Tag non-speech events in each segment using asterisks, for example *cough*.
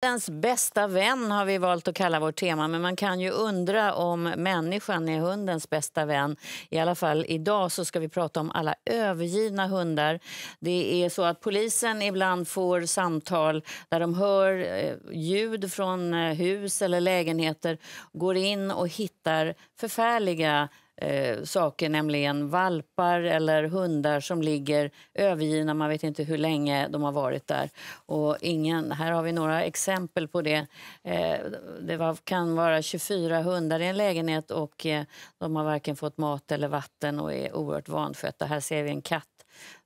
Världens bästa vän har vi valt att kalla vårt tema, men man kan ju undra om människan är hundens bästa vän. I alla fall idag så ska vi prata om alla övergivna hundar. Det är så att polisen ibland får samtal där de hör eh, ljud från eh, hus eller lägenheter, går in och hittar förfärliga eh, saker, nämligen valpar eller hundar som ligger övergivna. Man vet inte hur länge de har varit där. Och ingen, här har vi några exempel på det. Eh, det var, kan vara 24 hundar i en lägenhet och eh, de har varken fått mat eller vatten och är oerhört vanskötta. Här ser vi en katt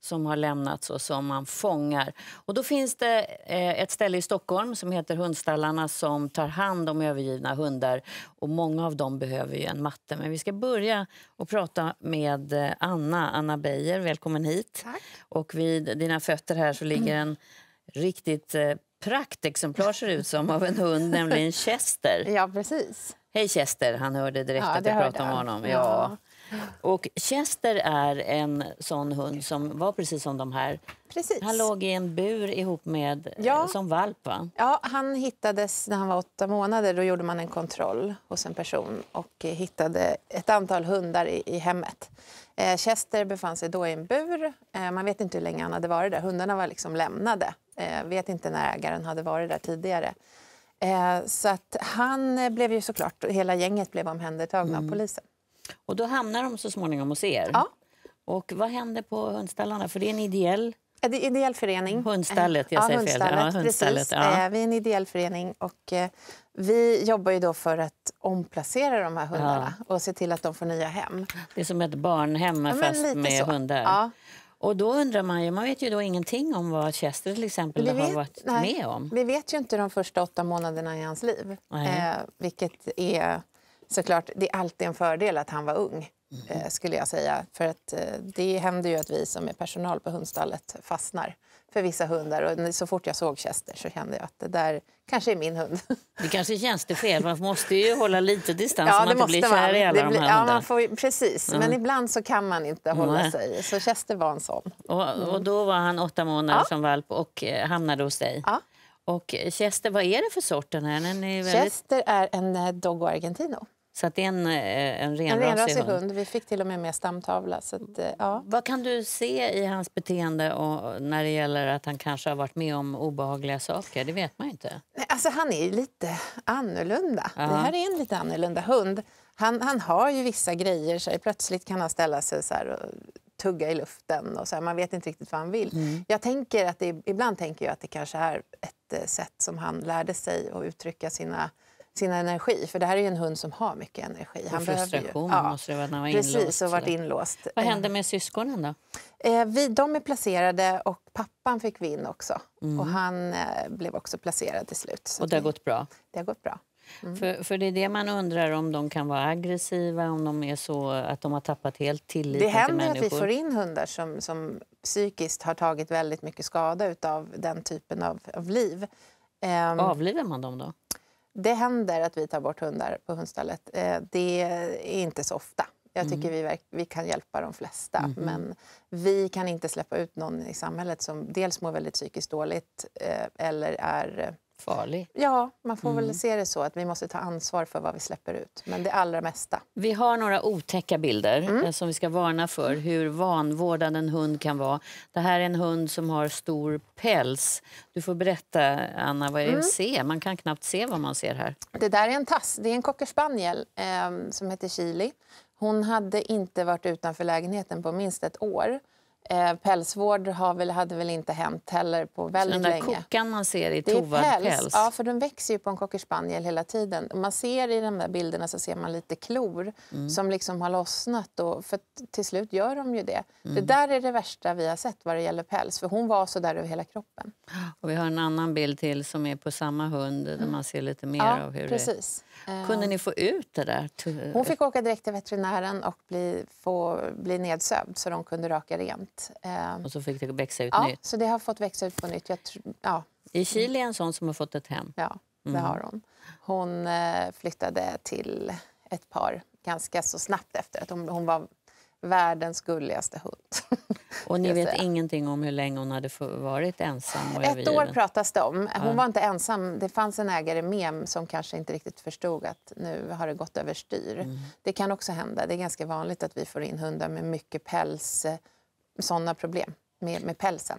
som har lämnats och som man fångar. Och då finns det eh, ett ställe i Stockholm som heter Hundstallarna som tar hand om övergivna hundar. Och Många av dem behöver ju en matte. Men vi ska börja och prata med eh, Anna, Anna Beijer. Välkommen hit. Tack. Och vid dina fötter här så ligger en riktigt eh, praktexemplar ser ut som av en hund, nämligen *laughs* Chester. Ja, precis. Hej Chester, han hörde direkt ja, att jag pratade om honom. Ja. ja. Och Chester är en sån hund som var precis som de här. Precis. Han låg i en bur ihop med eh, ja. som valp, va? Ja, han hittades när han var åtta månader. Då gjorde man en kontroll hos en person och hittade ett antal hundar i, i hemmet. Eh, Chester befann sig då i en bur. Eh, man vet inte hur länge han hade varit där. Hundarna var liksom lämnade. Eh, vet inte när ägaren hade varit där tidigare. Eh, så att han blev ju såklart, hela gänget blev omhändertagna mm. av polisen. Och då hamnar de så småningom hos er. Ja. Och vad händer på hundstallarna? För det är en ideell... Det är ideell förening. Hundstallet, jag ja, säger hundstallet, fel. Ja, hundstallet, precis. Ja. Eh, vi är en ideell förening och eh, vi jobbar ju då för att omplacera de här hundarna ja. och se till att de får nya hem. Det är som ett barnhem ja, fast med så. hundar. Och då undrar man ju, man vet ju då ingenting om vad Chester till exempel vet, har varit nej, med om. Vi vet ju inte de första åtta månaderna i hans liv, eh, vilket är såklart, det är alltid en fördel att han var ung. Mm. Eh, skulle jag säga. För att eh, det händer ju att vi som är personal på hundstallet fastnar för vissa hundar. Och så fort jag såg Chester så kände jag att det där kanske är min hund. *laughs* Det kanske är tjänstefel. Man måste ju hålla lite distans ja, så man inte blir kär i alla det blir, de här ja, man får, Precis, mm. men ibland så kan man inte hålla mm. sig. Så Chester var en sån. Och, och mm. då var han åtta månader ja. som valp och eh, hamnade hos dig. Ja. Och Chester, vad är det för sort här? Den är väldigt... Chester är en Dogo Argentino. Så att det är en, eh, en renrasig ren hund. hund. Vi fick till och med med stamtavla. Så att, eh, ja. Vad kan du se i hans beteende och när det gäller att han kanske har varit med om obehagliga saker? Det vet man inte. Nej, alltså, han är lite annorlunda. Ja. Det här är en lite annorlunda hund. Han, han har ju vissa grejer. Så plötsligt kan han ställa sig så här och tugga i luften. Och så här, man vet inte riktigt vad han vill. Mm. Jag tänker att det, ibland tänker jag att det kanske är ett eh, sätt som han lärde sig att uttrycka sina sin energi. För det här är en hund som har mycket energi. Han och frustration ju, ja, måste det vara när han var precis, inlåst. Och varit inlåst. Vad hände mm. med syskonen då? Eh, vi, de är placerade och pappan fick vi också. Mm. Och han eh, blev också placerad till slut. Och det har gått bra? Det har gått bra. Mm. För, för det är det man undrar om de kan vara aggressiva, om de är så att de har tappat helt tilliten till människor. Det händer att vi får in hundar som, som psykiskt har tagit väldigt mycket skada av den typen av, av liv. Um, Avlivar man dem då? Det händer att vi tar bort hundar på hundstallet. Eh, det är inte så ofta. Jag tycker mm. vi, vi kan hjälpa de flesta. Mm. Men vi kan inte släppa ut någon i samhället som dels mår väldigt psykiskt dåligt eh, eller är farlig. Ja, man får mm. väl se det så att vi måste ta ansvar för vad vi släpper ut. Men det allra mesta. Vi har några otäcka bilder mm. Eh, som vi ska varna för. Hur vanvårdad en hund kan vara. Det här är en hund som har stor päls. Du får berätta, Anna, vad är det mm. ser? Man kan knappt se vad man ser här. Det där är en tass. Det är en cocker eh, som heter Chili. Hon hade inte varit utanför lägenheten på minst ett år. Eh, pälsvård har väl, hade väl inte hänt heller på väldigt länge. Den där kokan man ser i tovad päls. päls. Ja, för den växer ju på en cockerspaniel hela tiden. Man ser i de där bilderna så ser man lite klor mm. som liksom har lossnat. Och, för till slut gör de ju det. Mm. Det där är det värsta vi har sett vad det gäller päls. För hon var så där över hela kroppen. Och vi har en annan bild till som är på samma hund där mm. man ser lite mer ja, av hur precis. det Eh. Kunde ni få ut det där? Hon fick åka direkt till veterinären och bli, få, bli nedsövd så de kunde röka rent. Eh. Och så fick det växa ut ja, nytt? så det har fått växa ut på nytt. Jag ja. I Chile är en sån som har fått ett hem? Ja, det mm. har hon. Hon eh, flyttade till ett par ganska så snabbt efter att hon, hon var världens gulligaste hund. *laughs* Och ni vet säga. ingenting om hur länge hon hade varit ensam? Och Ett år pratas det om. Hon ja. var inte ensam. Det fanns en ägare med som kanske inte riktigt förstod att nu har det gått överstyr. Mm. Det kan också hända. Det är ganska vanligt att vi får in hundar med mycket päls, eh, sådana problem med, med pälsen.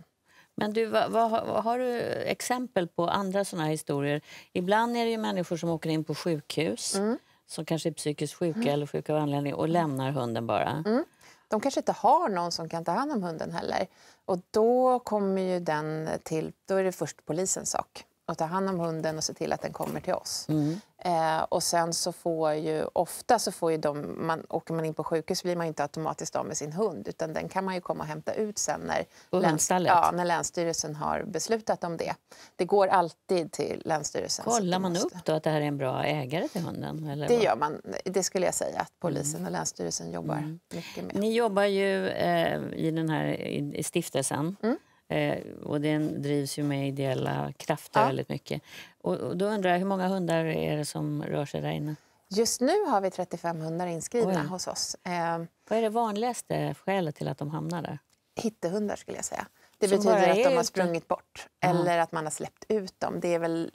Men du, vad, vad, vad, har du exempel på andra sådana historier? Ibland är det människor som åker in på sjukhus. Mm som kanske är psykiskt sjuka mm. eller sjuka av anledning och lämnar hunden bara. Mm. De kanske inte har någon som kan ta hand om hunden heller. Och då kommer ju den till, då är det först polisens sak att ta hand om hunden och se till att den kommer till oss. Mm. Eh, och sen så får ju ofta så får ju de, man, åker man in på sjukhus blir man inte automatiskt av med sin hund utan den kan man ju komma och hämta ut sen när, läns, ja, när Länsstyrelsen har beslutat om det. Det går alltid till Länsstyrelsen. Kollar man upp då att det här är en bra ägare till hunden? Eller det vad? gör man, det skulle jag säga att polisen mm. och Länsstyrelsen jobbar mm. mycket med. Ni jobbar ju eh, i den här i, i stiftelsen. Mm. Eh, och den drivs ju med ideella krafter ja. väldigt mycket. Och, och, då undrar jag, hur många hundar är det som rör sig där inne? Just nu har vi 35 hundar inskrivna Oj. hos oss. Eh, Vad är det vanligaste skälet till att de hamnar där? Hittehundar skulle jag säga. Det Som betyder att de har sprungit bort mm. eller att man har släppt ut dem. Det är väl,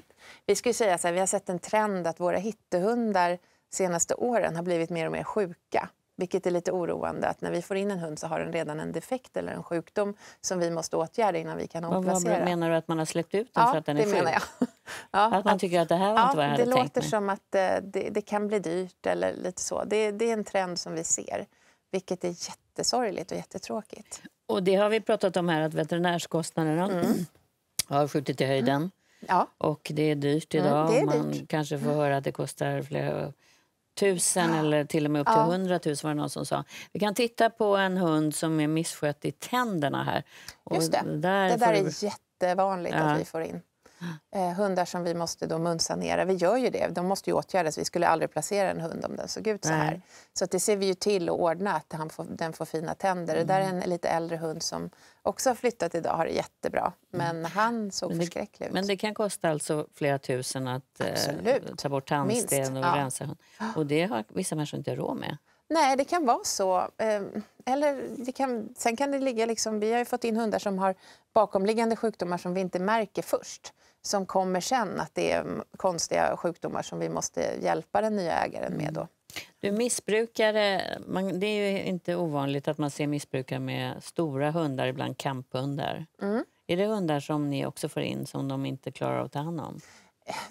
vi skulle säga så här, vi har sett en trend att våra hittehundar senaste åren har blivit mer och mer sjuka. Vilket är lite oroande att när vi får in en hund så har den redan en defekt eller en sjukdom som vi måste åtgärda innan vi kan omplacera. Vad, menar du att man har släppt ut den ja, för att den är sjuk? det menar jag. *laughs* ja, att man att, tycker att det här var ja, inte vad jag hade tänkt mig. Det låter som att eh, det, det, kan bli dyrt eller lite så. Det, det är en trend som vi ser, vilket är jättesorgligt och jättetråkigt. Och det har vi pratat om här att veterinärskostnaderna mm. har skjutit i höjden. Mm. Ja. Och det är dyrt mm, idag. Mm, är dyrt. Man kanske får mm. höra att det kostar flera tusen ja. eller till och med upp till ja. 100 000 var det någon som sa. Vi kan titta på en hund som är misskött i tänderna här. Och Just det. Där det där är jättevanligt ja. att vi får in. Eh, hundar som vi måste då munsanera. Vi gör ju det. De måste ju åtgärdas. Vi skulle aldrig placera en hund om den såg ut så här. Nej. Så att det ser vi ju till att ordna att han får, den får fina tänder. Mm. Det där är en mm. lite äldre hund som också har flyttat idag har det jättebra. Mm. Men mm. han såg men det, förskräcklig ut. Men det kan kosta alltså flera tusen att eh, ta bort tandsten Minst. och ja. rensa hund. Och det har vissa människor inte råd med. Nej, det kan vara så. Ehm, eller kan, sen kan det ligga... Liksom, vi har fått in hundar som har bakomliggande sjukdomar som vi inte märker först som kommer sen, att det är konstiga sjukdomar som vi måste hjälpa den nya ägaren med. Då. Mm. Du, missbrukare, man, det är ju inte ovanligt att man ser missbrukare med stora hundar, ibland kamphundar. Mm. Är det hundar som ni också får in som de inte klarar att ta hand om?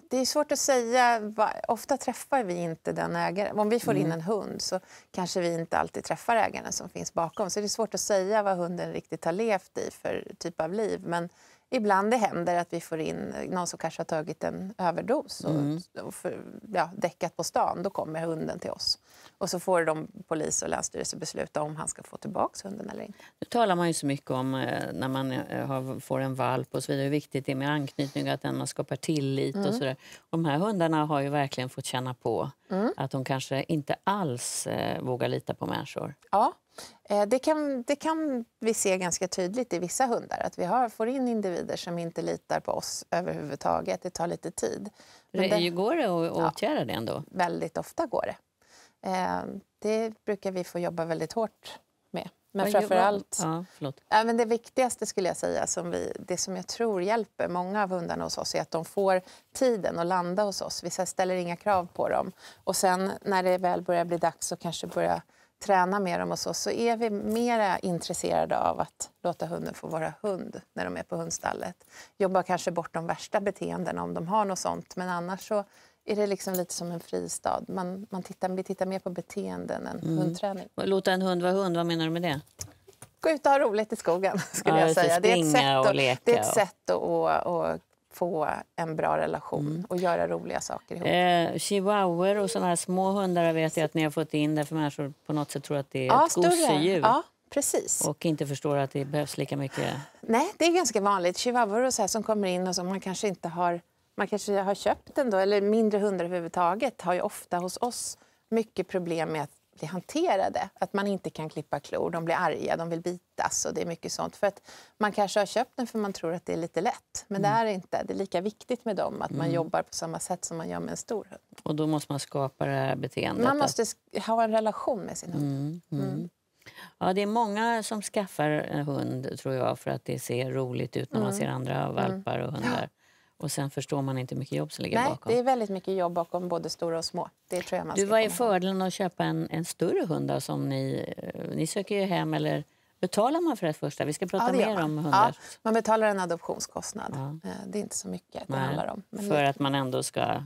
det är svårt att säga. Ofta träffar vi inte den ägaren. Om vi får in mm. en hund så kanske vi inte alltid träffar ägaren som finns bakom. Så det är svårt att säga vad hunden riktigt har levt i för typ av liv. Men ibland det händer att vi får in någon som kanske har tagit en överdos och, mm. och för, ja, däckat på stan. Då kommer hunden till oss. Och så får de polis och länsstyrelse besluta om han ska få tillbaka hunden eller inte. Nu talar man ju så mycket om eh, när man eh, har, får en valp och så vidare, hur viktigt det är med anknytning och att man skapar tillit mm. och sådär. de här hundarna har ju verkligen fått känna på mm. att de kanske inte alls eh, vågar lita på människor. Ja, Eh, det kan, det kan vi se ganska tydligt i vissa hundar. att Vi har, får in individer som inte litar på oss överhuvudtaget. Det tar lite tid. Men det, går det att åtgärda ja, det ändå? Väldigt ofta går det. Eh, det brukar vi få jobba väldigt hårt med. Men framför allt... Ja, det viktigaste skulle jag säga, som vi, det som jag tror hjälper många av hundarna hos oss är att de får tiden att landa hos oss. Vi ställer inga krav på dem. Och sen när det väl börjar bli dags så kanske börjar träna med dem och så, så är vi mer intresserade av att låta hunden få vara hund när de är på hundstallet. Jobbar kanske bort de värsta beteendena om de har något sånt, men annars så är det liksom lite som en fristad. Man, man tittar, vi tittar mer på beteenden än mm. hundträning. Låta en hund vara hund, vad menar du med det? Gå ut och ha roligt i skogen. *laughs* skulle ja, jag säga. Det är ett sätt, att, och, och det är ett sätt att, att, få en bra relation mm. och göra roliga saker ihop. Eh, chihuahuor och sådana här små hundar vet jag att ni har fått in därför människor på något sätt tror att det är ja, ett gosedjur. Ja, precis. Och inte förstår att det behövs lika mycket. Nej, det är ganska vanligt. Chihuahuor och så här som kommer in och som man kanske inte har, man kanske har köpt ändå, eller mindre hundar överhuvudtaget har ju ofta hos oss mycket problem med att blir hanterade. Att man inte kan klippa klor, de blir arga, de vill bitas och det är mycket sånt. För att man kanske har köpt den för man tror att det är lite lätt, men mm. det är inte. Det är lika viktigt med dem att man mm. jobbar på samma sätt som man gör med en stor hund. Och då måste man skapa det här beteendet? Man måste ha en relation med sin hund. Mm, mm. mm. Ja, det är många som skaffar en hund tror jag för att det ser roligt ut när man mm. ser andra valpar och hundar. Och sen förstår man inte hur mycket jobb som ligger Nej, bakom. Det är väldigt mycket jobb bakom både stora och små. Det tror jag man du, vad är fördelen att köpa en, en större hund som ni, eh, ni söker ju hem eller Betalar man för det första? Vi ska prata ja, mer om hundar. Ja, man betalar en adoptionskostnad. Ja. Eh, det är inte så mycket det handlar om. Men för att man ändå ska eh,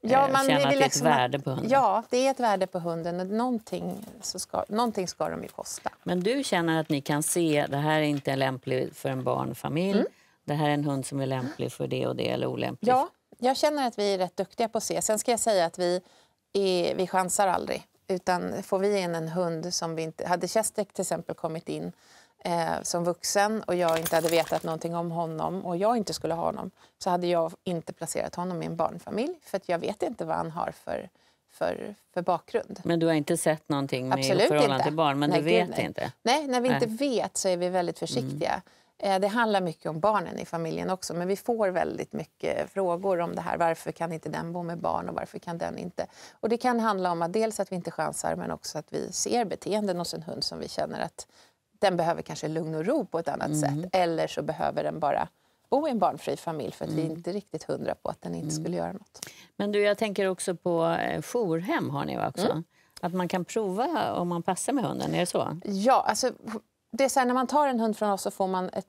Ja, man känna att det är ett liksom värde på hunden. Ja, det är ett värde på hunden. Någonting, så ska, någonting ska de ju kosta. Men du känner att ni kan se det här är inte lämpligt för en barnfamilj. Mm det här är en hund som är mm. lämplig för det och det eller olämplig. Ja, jag känner att vi är rätt duktiga på att se. Sen ska jag säga att vi, är, vi chansar aldrig. Utan får vi in en hund som vi inte... Hade Chestek till exempel kommit in eh, som vuxen och jag inte hade vetat någonting om honom och jag inte skulle ha honom så hade jag inte placerat honom i en barnfamilj för att jag vet inte vad han har för, för, för bakgrund. Men du har inte sett någonting med Absolut förhållande inte. till barn? men nej, du vet nej. inte? Nej, när vi nej. inte vet så är vi väldigt mm. försiktiga. Mm. Eh, det handlar mycket om barnen i familjen också, men vi får väldigt mycket frågor om det här. Varför kan inte den bo med barn och varför kan den inte? Och det kan handla om att dels att vi inte chansar, men också att vi ser beteenden hos en hund som vi känner att den behöver kanske lugn och ro på ett annat mm. sätt. Eller så behöver den bara bo i en barnfri familj för att mm. vi inte riktigt hundra på att den inte mm. skulle göra något. Men du, jag tänker också på eh, jourhem har ni också? Mm. Att man kan prova om man passar med hunden, är det så? Ja, alltså det är så här, när man tar en hund från oss så får man ett,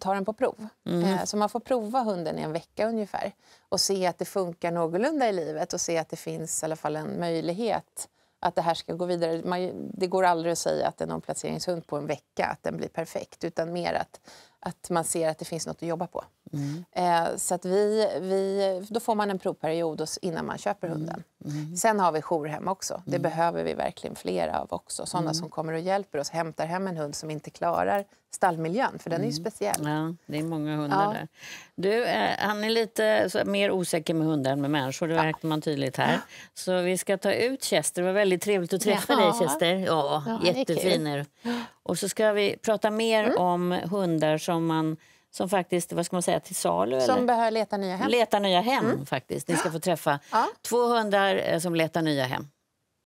tar den på prov. Mm. Eh, så man får prova hunden i en vecka ungefär och se att det funkar någorlunda i livet och se att det finns i alla fall en möjlighet att det här ska gå vidare. Man, det går aldrig att säga att en omplaceringshund på en vecka att den blir perfekt utan mer att, att man ser att det finns något att jobba på. Mm. Eh, så att vi, vi, då får man en provperiod innan man köper mm. hunden. Mm. Sen har vi jourhem också. Det mm. behöver vi verkligen flera av också. Sådana mm. som kommer och hjälper oss, hämtar hem en hund som inte klarar stallmiljön, för den är speciell. Ja, det är många hundar ja. där. Du, eh, han är lite så, mer osäker med hundar än med människor, det märkte ja. man tydligt här. Så vi ska ta ut Chester. Det var väldigt trevligt att träffa ja. dig Chester. Ja, ja jättefin är du. Och så ska vi prata mer mm. om hundar som man som faktiskt, vad ska man säga, till salu. Som eller? behöver leta nya hem. Leta nya hem mm. faktiskt. Ni ska få träffa ja. två hundar eh, som letar nya hem.